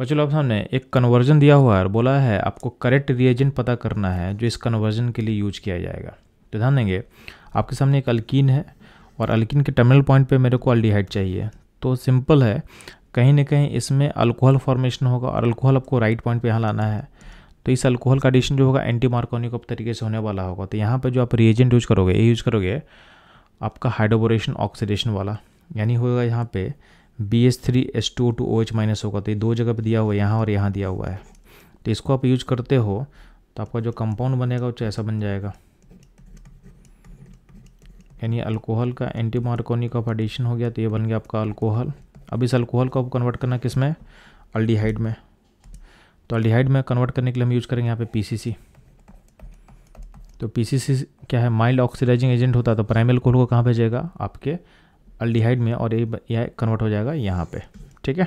बच्चों आप सामने एक कन्वर्जन दिया हुआ है और बोला है आपको करेक्ट रिएजेंट पता करना है जो इस कन्वर्जन के लिए यूज किया जाएगा तो ध्यान देंगे आपके सामने एक अल्किन है और अल्किन के टर्मिनल पॉइंट पे मेरे को अल्डीहाइड चाहिए तो सिंपल है कहीं ना कहीं इसमें अल्कोहल फॉर्मेशन होगा और अल्कोहल आपको राइट पॉइंट पर यहाँ लाना है तो इस अल्कोहल का एडिशन जो होगा एंटी मार्कोनिक तरीके से होने वाला होगा तो यहाँ पर जो आप रिएजेंट यूज करोगे ये यूज करोगे आपका हाइड्रोबोरेशन ऑक्सीडेशन वाला यानी होगा यहाँ पर B S three S two two O H minus होगा तो ये दो जगह पे दिया हुआ है यहाँ और यहाँ दिया हुआ है तो इसको आप यूज करते हो तो आपका जो कंपाउंड बनेगा वो ऐसा बन जाएगा यानी अल्कोहल का एंटी मार्कोनिक ऑफ एडिशन हो गया तो ये बन गया आपका अल्कोहल अब इस अल्कोहल को आप कन्वर्ट करना किस में अल्डीहाइड में तो अल्डीहाइड में कन्वर्ट करने के लिए हम यूज़ करेंगे यहाँ पे पीसीसी तो पीसीसी क्या है माइल्ड ऑक्सीडाइजिंग एजेंट होता है तो प्राइमल अल्कोहल को कहाँ भेजेगा आपके अल्डिहाइड में और यह कन्वर्ट हो जाएगा यहाँ पे ठीक है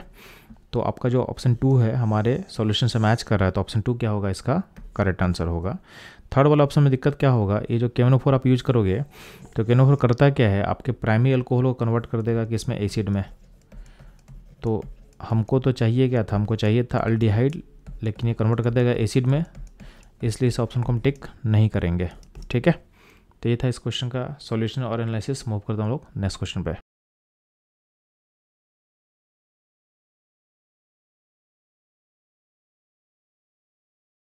तो आपका जो ऑप्शन टू है हमारे सॉल्यूशन से मैच कर रहा है तो ऑप्शन टू क्या होगा इसका करेक्ट आंसर होगा थर्ड वाला ऑप्शन में दिक्कत क्या होगा ये जो केनोफोर आप यूज़ करोगे तो केनोफोर करता क्या है आपके प्राइमरी अल्कोहल को कन्वर्ट कर देगा कि इसमें एसिड में तो हमको तो चाहिए क्या था हमको चाहिए था अल्डिहाइड लेकिन ये कन्वर्ट कर देगा एसिड में इसलिए इस ऑप्शन को हम टिक नहीं करेंगे ठीक है तो ये था इस क्वेश्चन का सॉल्यूशन और एनालिसिस मूव करते हम लोग नेक्स्ट क्वेश्चन पे